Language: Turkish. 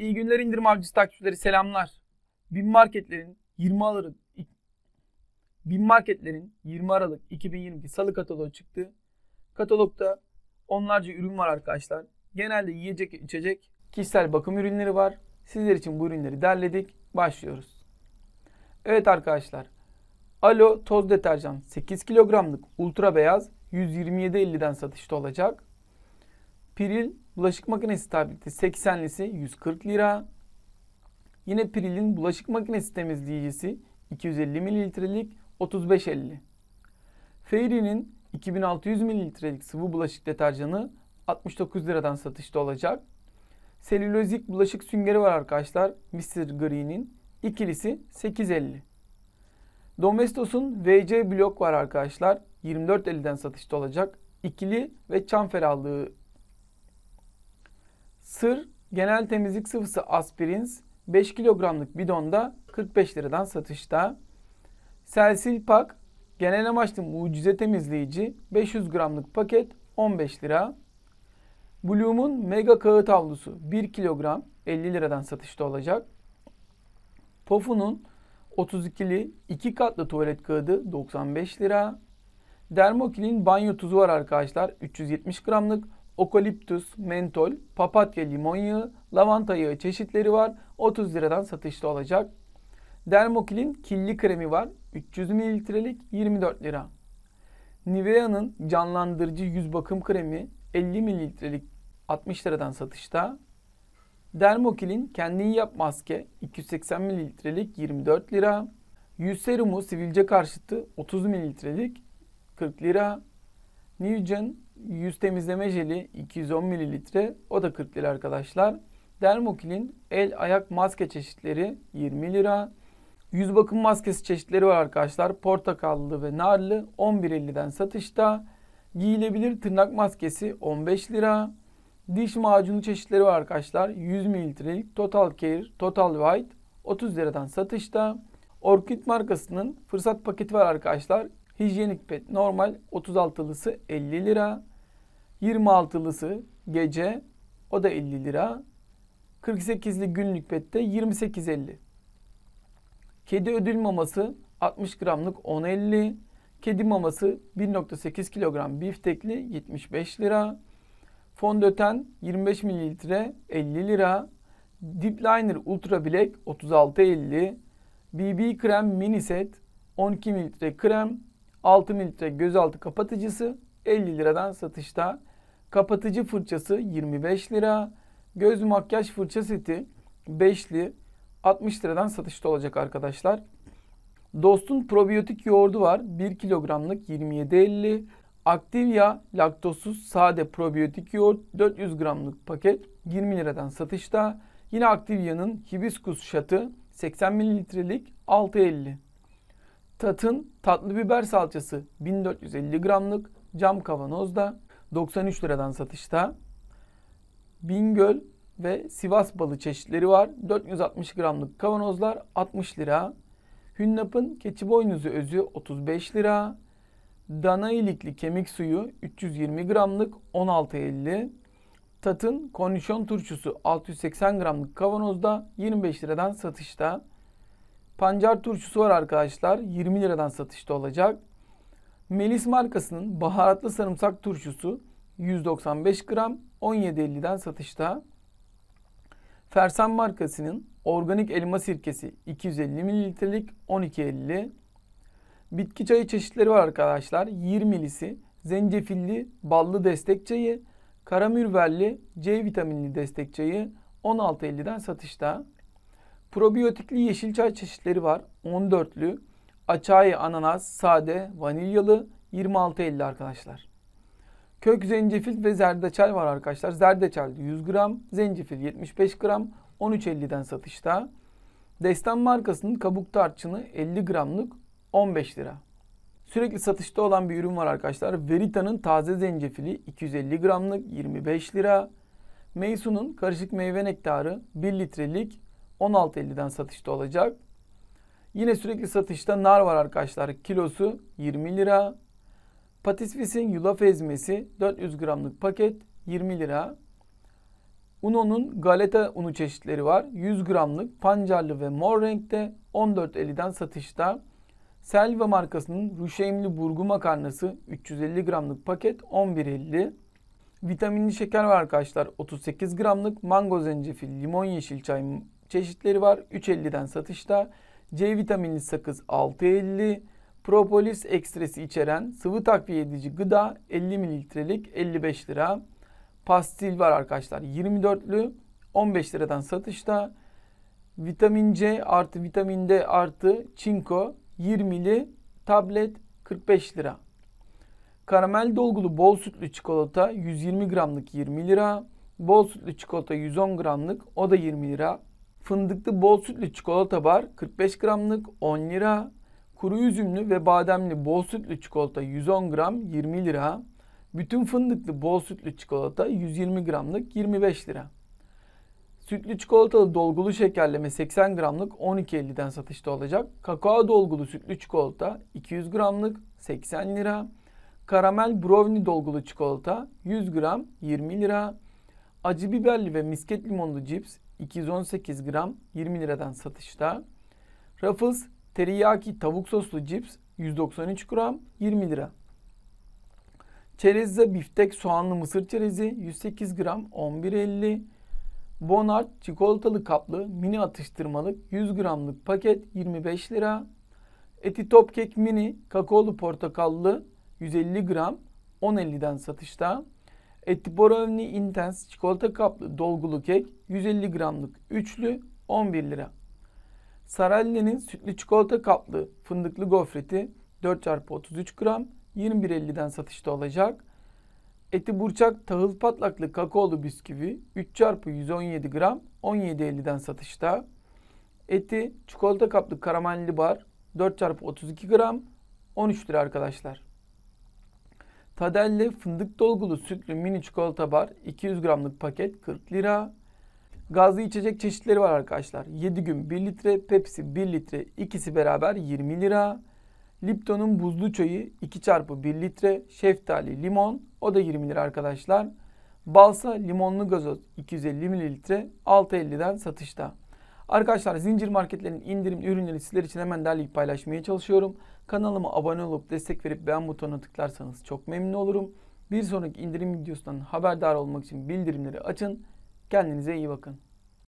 İyi günler indirim avcısı takipçileri selamlar. Bin marketlerin 20 Aralık Bin marketlerin 20 Aralık 2022 Salı kataloğu çıktı. Katalogda onlarca ürün var arkadaşlar. Genelde yiyecek, içecek, kişisel bakım ürünleri var. Sizler için bu ürünleri derledik. Başlıyoruz. Evet arkadaşlar. Alo toz deterjan 8 kilogramlık ultra beyaz 127.50'den satışta olacak. Piril Bulaşık makinesi tableti 80'lisi 140 lira. Yine Pril'in bulaşık makinesi temizleyicisi 250 mililitrelik 3550. Fairy'nin 2600 mililitrelik sıvı bulaşık deterjanı 69 liradan satışta olacak. Selülozik bulaşık süngeri var arkadaşlar. Mr. Green'in ikilisi 850. Domestos'un VC blok var arkadaşlar. 24.50'den satışta olacak. İkili ve çam ferahlığı Sır genel temizlik sıvısı aspirins 5 kilogramlık bidonda 45 liradan satışta. Selsil Pak genel amaçlı mucize temizleyici 500 gramlık paket 15 lira. Bloom'un mega kağıt havlusu 1 kilogram 50 liradan satışta olacak. Pofu'nun 32'li 2 katlı tuvalet kağıdı 95 lira. Dermokil'in banyo tuzu var arkadaşlar 370 gramlık okoliptüs, mentol, papatya limon yağı, lavanta yağı çeşitleri var. 30 liradan satışta olacak. Dermoklin killi kremi var. 300 mililitrelik 24 lira. Nivea'nın canlandırıcı yüz bakım kremi 50 mililitrelik 60 liradan satışta. Dermoklin kendini yap maske 280 mililitrelik 24 lira. Yüz serumu sivilce karşıtı 30 mililitrelik 40 lira. Nivgen yüz temizleme jeli 210 mililitre o da 40 lira arkadaşlar. Dermokil'in el ayak maske çeşitleri 20 lira. Yüz bakım maskesi çeşitleri var arkadaşlar. Portakallı ve narlı 11.50'den satışta. Giyilebilir tırnak maskesi 15 lira. Diş macunu çeşitleri var arkadaşlar. 100 mililitrelik Total Care, Total White 30 liradan satışta. Orkid markasının fırsat paketi var arkadaşlar. Hijyenik pet normal 36'lısı 50 lira. 26'lısı gece o da 50 lira. 48'li günlük bette 28.50. Kedi ödül maması 60 gramlık 10.50. Kedi maması 1.8 kilogram biftekli 75 lira. Fondöten 25 mililitre 50 lira. Deep Liner Ultra Black 36.50. BB krem mini set 12 mililitre krem 6 mililitre gözaltı kapatıcısı 50 liradan satışta. Kapatıcı fırçası 25 lira. Göz makyaj fırça seti 5'li 60 liradan satışta olacak arkadaşlar. Dost'un probiyotik yoğurdu var. 1 kilogramlık 27.50. Activia laktozsuz sade probiyotik yoğurt 400 gramlık paket 20 liradan satışta. Yine Activia'nın hibiskus şatı 80 mililitrelik 6.50. Tat'ın tatlı biber salçası 1450 gramlık cam kavanozda. 93 liradan satışta. Bingöl ve Sivas balı çeşitleri var. 460 gramlık kavanozlar 60 lira. Hünnap'ın keçi boynuzu özü 35 lira. Dana ilikli kemik suyu 320 gramlık 16.50. Tat'ın kondisyon turşusu 680 gramlık kavanozda 25 liradan satışta. Pancar turşusu var arkadaşlar 20 liradan satışta olacak. Melis markasının baharatlı sarımsak turşusu 195 gram 17.50'den satışta. Fersan markasının organik elma sirkesi 250 mililitrelik 12.50. Bitki çayı çeşitleri var arkadaşlar. 20'lisi zencefilli ballı destek çayı, karamürverli C vitaminli destek çayı 16.50'den satışta. Probiyotikli yeşil çay çeşitleri var. 14'lü Açai ananas sade vanilyalı 26.50 arkadaşlar. Kök zencefil ve zerdeçal var arkadaşlar. Zerdeçal 100 gram, zencefil 75 gram 13.50'den satışta. Destan markasının kabuk tarçını 50 gramlık 15 lira. Sürekli satışta olan bir ürün var arkadaşlar. Verita'nın taze zencefili 250 gramlık 25 lira. Meysun'un karışık meyve nektarı 1 litrelik 16.50'den satışta olacak. Yine sürekli satışta nar var arkadaşlar. Kilosu 20 lira. Patisvis'in yulaf ezmesi 400 gramlık paket 20 lira. Uno'nun galeta unu çeşitleri var. 100 gramlık pancarlı ve mor renkte 14.50'den satışta. Selva markasının ruşeymli burgu makarnası 350 gramlık paket 11.50. Vitaminli şeker var arkadaşlar 38 gramlık mango zencefil limon yeşil çay çeşitleri var 3.50'den satışta. C vitaminli sakız 6.50, propolis ekstresi içeren sıvı takviye edici gıda 50 mililitrelik 55 lira. Pastil var arkadaşlar 24'lü 15 liradan satışta. Vitamin C artı vitamin D artı çinko 20'li tablet 45 lira. Karamel dolgulu bol sütlü çikolata 120 gramlık 20 lira. Bol sütlü çikolata 110 gramlık o da 20 lira. Fındıklı bol sütlü çikolata bar 45 gramlık 10 lira. Kuru üzümlü ve bademli bol sütlü çikolata 110 gram 20 lira. Bütün fındıklı bol sütlü çikolata 120 gramlık 25 lira. Sütlü çikolatalı dolgulu şekerleme 80 gramlık 12.50'den satışta olacak. Kakao dolgulu sütlü çikolata 200 gramlık 80 lira. Karamel brownie dolgulu çikolata 100 gram 20 lira. Acı biberli ve misket limonlu cips 218 gram 20 liradan satışta. Ruffles teriyaki tavuk soslu cips 193 gram 20 lira. Çerezza biftek soğanlı mısır çerezi 108 gram 11.50. Bonart çikolatalı kaplı mini atıştırmalık 100 gramlık paket 25 lira. Eti Top Kek Mini kakaolu portakallı 150 gram 10.50'den satışta. Etli borovni intens çikolata kaplı dolgulu kek 150 gramlık üçlü 11 lira. Saralli'nin sütlü çikolata kaplı fındıklı gofreti 4x33 gram 21.50'den satışta olacak. Eti burçak tahıl patlaklı kakaolu bisküvi 3x117 gram 17.50'den satışta. Eti çikolata kaplı karamelli bar 4x32 gram 13 lira arkadaşlar. Tadelle fındık dolgulu sütlü mini çikolata bar 200 gramlık paket 40 lira. Gazlı içecek çeşitleri var arkadaşlar. 7 gün 1 litre, Pepsi 1 litre ikisi beraber 20 lira. Lipton'un buzlu çayı 2 çarpı 1 litre, şeftali, limon o da 20 lira arkadaşlar. Balsa limonlu gazoz 250 mililitre 6.50'den satışta. Arkadaşlar zincir marketlerin indirim ürünleri sizler için hemen derleyip paylaşmaya çalışıyorum. Kanalıma abone olup destek verip beğen butonuna tıklarsanız çok memnun olurum. Bir sonraki indirim videosundan haberdar olmak için bildirimleri açın. Kendinize iyi bakın.